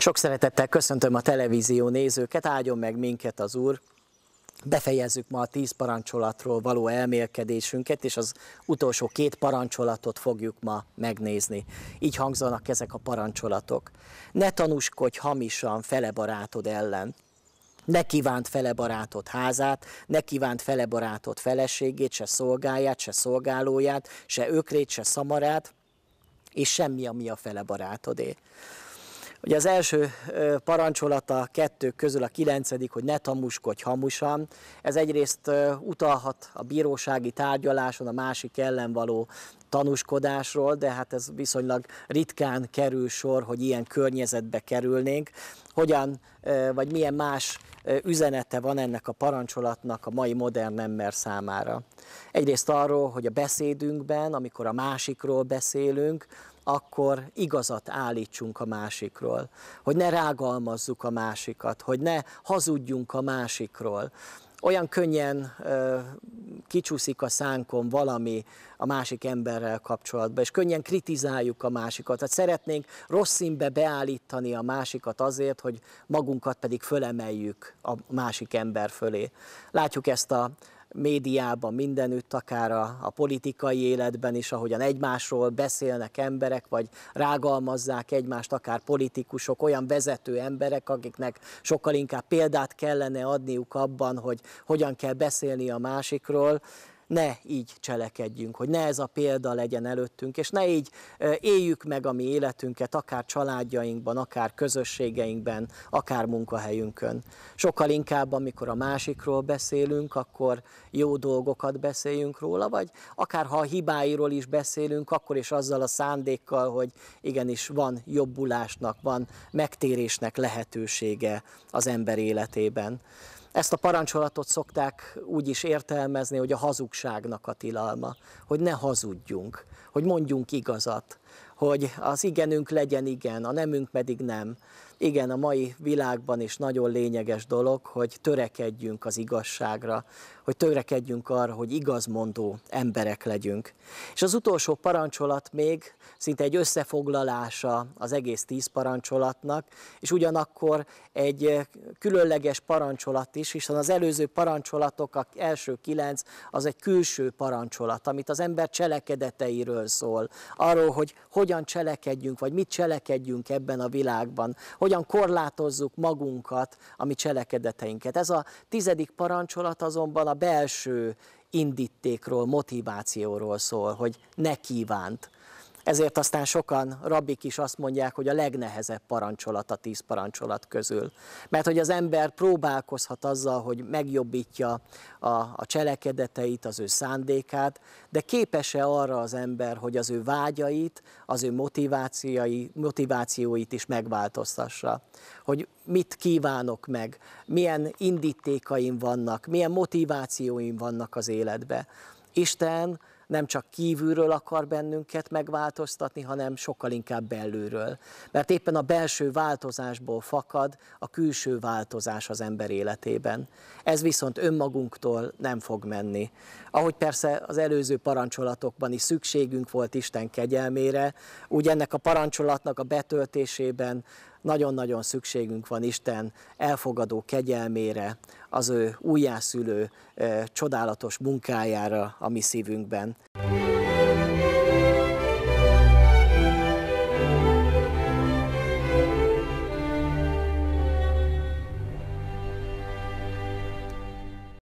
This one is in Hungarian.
Sok szeretettel köszöntöm a televízió nézőket, áldjon meg minket az Úr, Befejezzük ma a tíz parancsolatról való elmélkedésünket, és az utolsó két parancsolatot fogjuk ma megnézni. Így hangzanak ezek a parancsolatok. Ne tanúskodj hamisan felebarátod ellen. Ne kívánt felebarátod házát, ne kívánt felebarátod feleségét, se szolgáját, se szolgálóját, se ökrét, se szamarát, és semmi, ami a felebarátodé. barátodé Ugye az első parancsolata kettők közül a kilencedik, hogy ne tamuskodj hamusan. Ez egyrészt utalhat a bírósági tárgyaláson a másik ellen való tanúskodásról, de hát ez viszonylag ritkán kerül sor, hogy ilyen környezetbe kerülnénk. Hogyan, vagy milyen más üzenete van ennek a parancsolatnak a mai modern ember számára? Egyrészt arról, hogy a beszédünkben, amikor a másikról beszélünk, akkor igazat állítsunk a másikról, hogy ne rágalmazzuk a másikat, hogy ne hazudjunk a másikról. Olyan könnyen ö, kicsúszik a szánkon valami a másik emberrel kapcsolatban, és könnyen kritizáljuk a másikat. Tehát szeretnénk rossz színbe beállítani a másikat azért, hogy magunkat pedig fölemeljük a másik ember fölé. Látjuk ezt a médiában mindenütt, akár a, a politikai életben is, ahogyan egymásról beszélnek emberek, vagy rágalmazzák egymást, akár politikusok, olyan vezető emberek, akiknek sokkal inkább példát kellene adniuk abban, hogy hogyan kell beszélni a másikról, ne így cselekedjünk, hogy ne ez a példa legyen előttünk, és ne így éljük meg a mi életünket, akár családjainkban, akár közösségeinkben, akár munkahelyünkön. Sokkal inkább, amikor a másikról beszélünk, akkor jó dolgokat beszéljünk róla, vagy akár ha a hibáiról is beszélünk, akkor is azzal a szándékkal, hogy igenis van jobbulásnak, van megtérésnek lehetősége az ember életében. Ezt a parancsolatot szokták úgy is értelmezni, hogy a hazugságnak a tilalma, hogy ne hazudjunk, hogy mondjunk igazat, hogy az igenünk legyen igen, a nemünk pedig nem. Igen, a mai világban is nagyon lényeges dolog, hogy törekedjünk az igazságra, hogy törekedjünk arra, hogy igazmondó emberek legyünk. És az utolsó parancsolat még szinte egy összefoglalása az egész tíz parancsolatnak, és ugyanakkor egy különleges parancsolat is, hiszen az előző parancsolatok, a első kilenc, az egy külső parancsolat, amit az ember cselekedeteiről szól, arról, hogy hogy hogyan cselekedjünk, vagy mit cselekedjünk ebben a világban, hogyan korlátozzuk magunkat, a mi cselekedeteinket. Ez a tizedik parancsolat azonban a belső indítékról, motivációról szól, hogy ne kívánt ezért aztán sokan rabbik is azt mondják, hogy a legnehezebb parancsolat a tíz parancsolat közül. Mert hogy az ember próbálkozhat azzal, hogy megjobbítja a, a cselekedeteit, az ő szándékát, de képes-e arra az ember, hogy az ő vágyait, az ő motivációi, motivációit is megváltoztassa. Hogy mit kívánok meg, milyen indítékaim vannak, milyen motivációim vannak az életbe. Isten nem csak kívülről akar bennünket megváltoztatni, hanem sokkal inkább belülről. Mert éppen a belső változásból fakad a külső változás az ember életében. Ez viszont önmagunktól nem fog menni. Ahogy persze az előző parancsolatokban is szükségünk volt Isten kegyelmére, úgy ennek a parancsolatnak a betöltésében nagyon-nagyon szükségünk van Isten elfogadó kegyelmére, az ő újjászülő csodálatos munkájára a mi szívünkben.